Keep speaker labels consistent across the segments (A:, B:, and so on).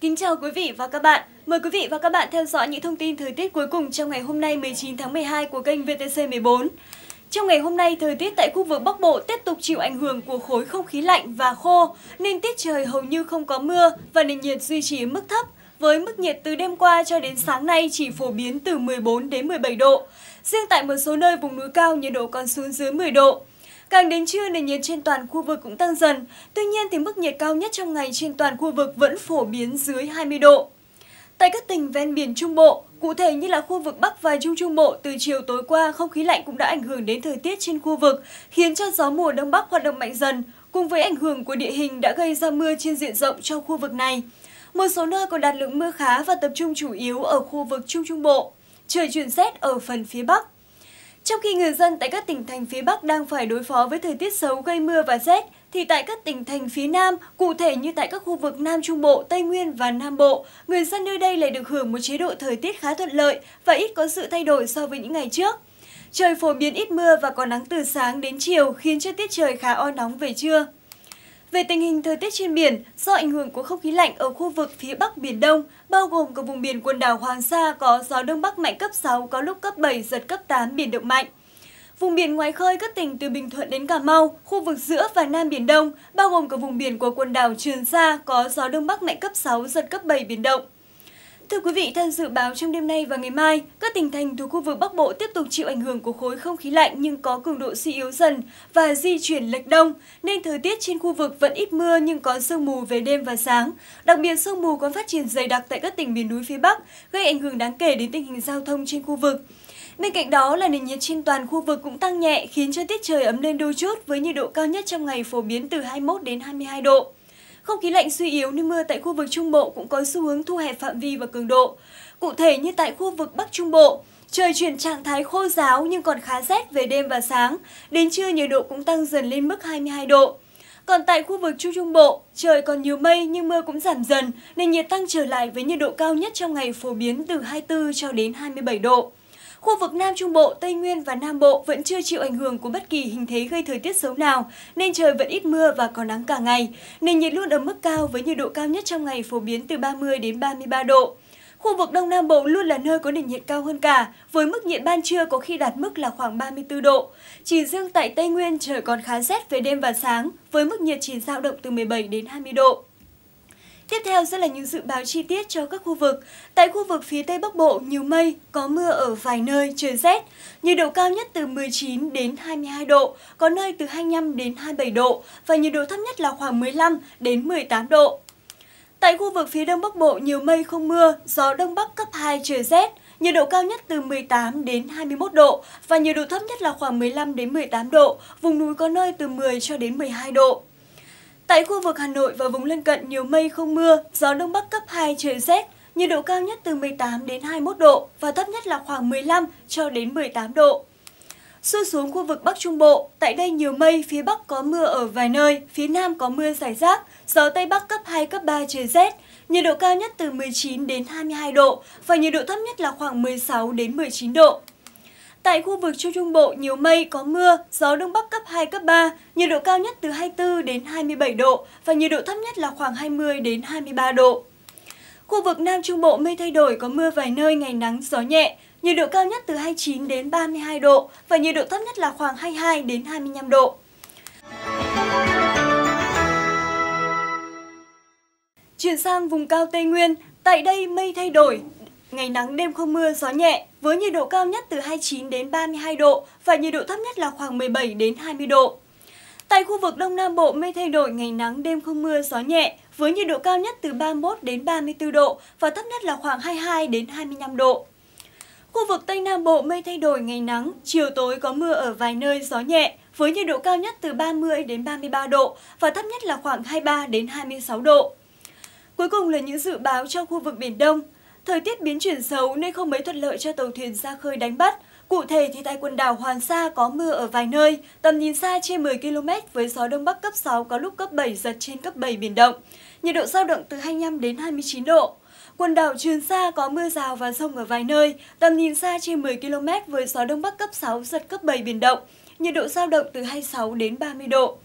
A: Kính chào quý vị và các bạn. Mời quý vị và các bạn theo dõi những thông tin thời tiết cuối cùng trong ngày hôm nay 19 tháng 12 của kênh VTC14. Trong ngày hôm nay, thời tiết tại khu vực Bắc Bộ tiếp tục chịu ảnh hưởng của khối không khí lạnh và khô, nên tiết trời hầu như không có mưa và nền nhiệt duy trì mức thấp, với mức nhiệt từ đêm qua cho đến sáng nay chỉ phổ biến từ 14 đến 17 độ. Riêng tại một số nơi vùng núi cao, nhiệt độ còn xuống dưới 10 độ. Càng đến trưa, nền nhiệt trên toàn khu vực cũng tăng dần. Tuy nhiên, thì mức nhiệt cao nhất trong ngày trên toàn khu vực vẫn phổ biến dưới 20 độ. Tại các tỉnh ven biển Trung Bộ, cụ thể như là khu vực Bắc và Trung Trung Bộ, từ chiều tối qua, không khí lạnh cũng đã ảnh hưởng đến thời tiết trên khu vực, khiến cho gió mùa Đông Bắc hoạt động mạnh dần, cùng với ảnh hưởng của địa hình đã gây ra mưa trên diện rộng cho khu vực này. Một số nơi còn đạt lượng mưa khá và tập trung chủ yếu ở khu vực Trung Trung Bộ. Trời chuyển rét ở phần phía Bắc. Trong khi người dân tại các tỉnh thành phía Bắc đang phải đối phó với thời tiết xấu gây mưa và rét, thì tại các tỉnh thành phía Nam, cụ thể như tại các khu vực Nam Trung Bộ, Tây Nguyên và Nam Bộ, người dân nơi đây lại được hưởng một chế độ thời tiết khá thuận lợi và ít có sự thay đổi so với những ngày trước. Trời phổ biến ít mưa và có nắng từ sáng đến chiều khiến cho tiết trời khá oi nóng về trưa. Về tình hình thời tiết trên biển, do ảnh hưởng của không khí lạnh ở khu vực phía Bắc Biển Đông, bao gồm cả vùng biển quần đảo Hoàng Sa có gió Đông Bắc mạnh cấp 6, có lúc cấp 7, giật cấp 8, biển động mạnh. Vùng biển ngoài khơi các tỉnh từ Bình Thuận đến Cà Mau, khu vực giữa và Nam Biển Đông, bao gồm cả vùng biển của quần đảo Trường Sa có gió Đông Bắc mạnh cấp 6, giật cấp 7, biển động. Thưa quý vị, theo dự báo trong đêm nay và ngày mai, các tỉnh thành thuộc khu vực Bắc Bộ tiếp tục chịu ảnh hưởng của khối không khí lạnh nhưng có cường độ suy yếu dần và di chuyển lệch đông, nên thời tiết trên khu vực vẫn ít mưa nhưng có sương mù về đêm và sáng. Đặc biệt sương mù còn phát triển dày đặc tại các tỉnh miền núi phía Bắc, gây ảnh hưởng đáng kể đến tình hình giao thông trên khu vực. Bên cạnh đó là nền nhiệt trên toàn khu vực cũng tăng nhẹ khiến cho tiết trời ấm lên đôi chút với nhiệt độ cao nhất trong ngày phổ biến từ 21 đến 22 độ. Không khí lạnh suy yếu nên mưa tại khu vực Trung Bộ cũng có xu hướng thu hẹp phạm vi và cường độ. Cụ thể như tại khu vực Bắc Trung Bộ, trời chuyển trạng thái khô giáo nhưng còn khá rét về đêm và sáng, đến trưa nhiệt độ cũng tăng dần lên mức 22 độ. Còn tại khu vực Trung Trung Bộ, trời còn nhiều mây nhưng mưa cũng giảm dần, nên nhiệt tăng trở lại với nhiệt độ cao nhất trong ngày phổ biến từ 24 cho đến 27 độ. Khu vực Nam Trung Bộ, Tây Nguyên và Nam Bộ vẫn chưa chịu ảnh hưởng của bất kỳ hình thế gây thời tiết xấu nào, nên trời vẫn ít mưa và có nắng cả ngày. Nền nhiệt luôn ở mức cao với nhiệt độ cao nhất trong ngày phổ biến từ 30 đến 33 độ. Khu vực Đông Nam Bộ luôn là nơi có nền nhiệt cao hơn cả, với mức nhiệt ban trưa có khi đạt mức là khoảng 34 độ. Chỉ riêng tại Tây Nguyên trời còn khá rét về đêm và sáng, với mức nhiệt chỉ dao động từ 17 đến 20 độ. Tiếp theo sẽ là những dự báo chi tiết cho các khu vực. Tại khu vực phía Tây Bắc Bộ, nhiều mây, có mưa ở vài nơi, trời rét. Nhiệt độ cao nhất từ 19 đến 22 độ, có nơi từ 25 đến 27 độ và nhiệt độ thấp nhất là khoảng 15 đến 18 độ. Tại khu vực phía Đông Bắc Bộ, nhiều mây không mưa, gió Đông Bắc cấp 2, trời rét. Nhiệt độ cao nhất từ 18 đến 21 độ và nhiệt độ thấp nhất là khoảng 15 đến 18 độ, vùng núi có nơi từ 10 cho đến 12 độ. Tại khu vực Hà Nội và vùng lân cận nhiều mây không mưa, gió đông bắc cấp 2 trời rét, nhiệt độ cao nhất từ 18 đến 21 độ và thấp nhất là khoảng 15 cho đến 18 độ. Xuôi xuống khu vực Bắc Trung Bộ, tại đây nhiều mây, phía Bắc có mưa ở vài nơi, phía Nam có mưa rải rác, gió Tây Bắc cấp 2, cấp 3 trời rét, nhiệt độ cao nhất từ 19 đến 22 độ và nhiệt độ thấp nhất là khoảng 16 đến 19 độ. Tại khu vực Trung Trung Bộ nhiều mây, có mưa, gió Đông Bắc cấp 2, cấp 3, nhiệt độ cao nhất từ 24 đến 27 độ và nhiệt độ thấp nhất là khoảng 20 đến 23 độ. Khu vực Nam Trung Bộ mây thay đổi có mưa vài nơi, ngày nắng, gió nhẹ, nhiệt độ cao nhất từ 29 đến 32 độ và nhiệt độ thấp nhất là khoảng 22 đến 25 độ. Chuyển sang vùng cao Tây Nguyên, tại đây mây thay đổi, Ngày nắng đêm không mưa, gió nhẹ, với nhiệt độ cao nhất từ 29 đến 32 độ và nhiệt độ thấp nhất là khoảng 17 đến 20 độ. Tại khu vực Đông Nam Bộ mây thay đổi, ngày nắng đêm không mưa, gió nhẹ, với nhiệt độ cao nhất từ 31 đến 34 độ và thấp nhất là khoảng 22 đến 25 độ. Khu vực Tây Nam Bộ mây thay đổi ngày nắng, chiều tối có mưa ở vài nơi gió nhẹ, với nhiệt độ cao nhất từ 30 đến 33 độ và thấp nhất là khoảng 23 đến 26 độ. Cuối cùng là những dự báo cho khu vực Biển Đông. Thời tiết biến chuyển xấu nên không mấy thuận lợi cho tàu thuyền ra khơi đánh bắt. Cụ thể thì tại quần đảo Hoàng Sa có mưa ở vài nơi, tầm nhìn xa trên 10 km với gió đông bắc cấp 6 có lúc cấp 7 giật trên cấp 7 biển động. Nhiệt độ dao động từ 25 đến 29 độ. Quần đảo Trường Sa có mưa rào và rông ở vài nơi, tầm nhìn xa trên 10 km với gió đông bắc cấp 6 giật cấp 7 biển động. Nhiệt độ dao động từ 26 đến 30 độ.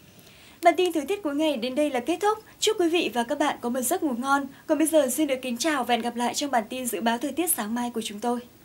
A: Bản tin thời tiết cuối ngày đến đây là kết thúc. Chúc quý vị và các bạn có một giấc ngủ ngon. Còn bây giờ xin được kính chào và hẹn gặp lại trong bản tin dự báo thời tiết sáng mai của chúng tôi.